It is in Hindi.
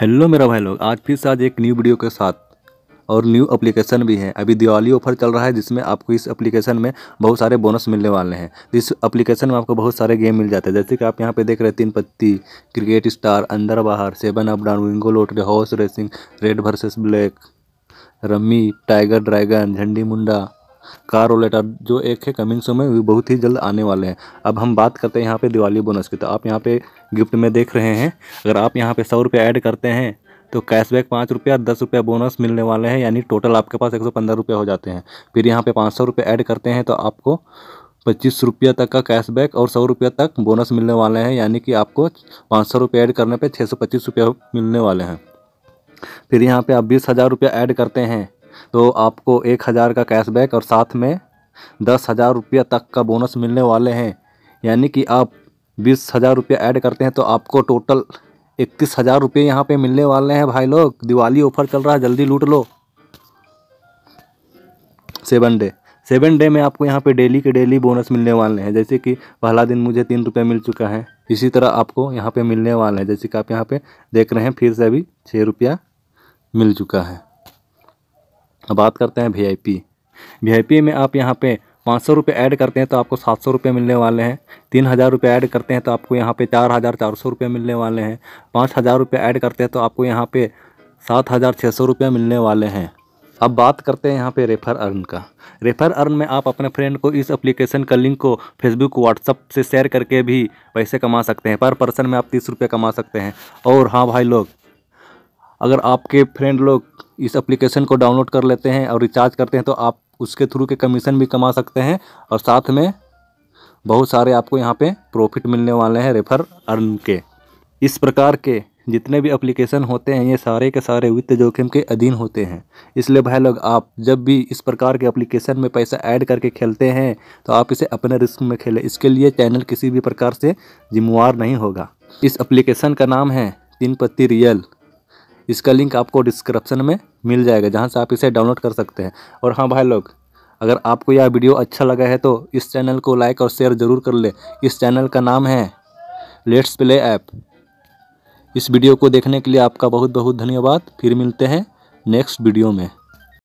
हेलो मेरा भाई लोग आज फिर से आज एक न्यू वीडियो के साथ और न्यू एप्लीकेशन भी है अभी दिवाली ऑफर चल रहा है जिसमें आपको इस एप्लीकेशन में बहुत सारे बोनस मिलने वाले हैं जिस एप्लीकेशन में आपको बहुत सारे गेम मिल जाते हैं जैसे कि आप यहाँ पे देख रहे हैं तीन पत्ती क्रिकेट स्टार अंदर बाहर seven up down Wingo lottery horse racing red versus black rummy tiger dragon Jhandi Munda car rollator जो एक है कमिंग सो में बहुत ही जल्द आने वाले हैं अब हम बात करते हैं यहाँ पे दिवाली बोनस की तो आप यहाँ पे गिफ्ट में देख रहे हैं अगर आप यहाँ पे सौ रुपये ऐड करते हैं तो कैशबैक पाँच रुपया दस रुपया बोनस मिलने वाले हैं यानी टोटल आपके पास एक सौ पंद्रह रुपये हो जाते हैं फिर यहाँ पर पाँच सौ रुपये ऐड करते हैं तो आपको पच्चीस रुपया तक का कैशबैक और सौ रुपया तक बोनस मिलने वाले हैं यानी कि आपको पाँच सौ रुपये ऐड करने पर छः सौ पच्चीस रुपये मिलने वाले हैं फिर यहाँ पे आप बीस हज़ार रुपया ऐड करते हैं तो आपको एक हज़ार का कैशबैक और साथ में दस हज़ार रुपया तक का बोनस मिलने वाले हैं यानी कि आप बीस हज़ार रुपया ऐड करते हैं तो आपको टोटल इक्कीस हज़ार रुपये यहाँ पर मिलने वाले हैं भाई लोग दिवाली ऑफर चल रहा है जल्दी लूट लो सेवन डे सेवन डे में आपको यहाँ पे डेली के डेली बोनस मिलने वाले हैं जैसे कि पहला दिन मुझे तीन रुपये मिल चुका है इसी तरह आपको यहाँ पे मिलने वाले हैं जैसे कि आप यहाँ पे देख रहे हैं फिर से अभी छः रुपया मिल चुका है अब बात करते हैं वी वी में आप यहाँ पे पाँच सौ रुपये ऐड करते हैं तो आपको सात सौ रुपये मिलने वाले हैं तीन हज़ार रुपये ऐड करते हैं तो आपको यहाँ पे चार हज़ार चार सौ रुपये मिलने वाले हैं पाँच हज़ार रुपये ऐड करते हैं तो आपको यहाँ पे सात हज़ार छः सौ रुपये मिलने वाले हैं अब बात करते हैं यहाँ पे रेफर अर्न का रेफर अर्न में आप अपने फ्रेंड को इस अप्लीकेशन का लिंक को फेसबुक व्हाट्सअप से शेयर करके भी पैसे कमा सकते हैं पर पर्सन में आप तीस रुपये कमा सकते हैं और हाँ भाई लोग अगर आपके फ्रेंड लोग इस एप्लीकेशन को डाउनलोड कर लेते हैं और रिचार्ज करते हैं तो आप उसके थ्रू के कमीशन भी कमा सकते हैं और साथ में बहुत सारे आपको यहाँ पे प्रॉफिट मिलने वाले हैं रेफर अर्न के इस प्रकार के जितने भी एप्लीकेशन होते हैं ये सारे के सारे वित्त जोखिम के अधीन होते हैं इसलिए भाई लोग आप जब भी इस प्रकार के एप्लीकेशन में पैसा ऐड करके खेलते हैं तो आप इसे अपने रिस्क में खेलें इसके लिए चैनल किसी भी प्रकार से जिम्मेवार नहीं होगा इस एप्लीकेशन का नाम है तीन पत्ती रियल इसका लिंक आपको डिस्क्रिप्शन में मिल जाएगा जहाँ से आप इसे डाउनलोड कर सकते हैं और हाँ भाई लोग अगर आपको यह वीडियो अच्छा लगा है तो इस चैनल को लाइक और शेयर ज़रूर कर ले इस चैनल का नाम है लेट्स प्ले ऐप इस वीडियो को देखने के लिए आपका बहुत बहुत धन्यवाद फिर मिलते हैं नेक्स्ट वीडियो में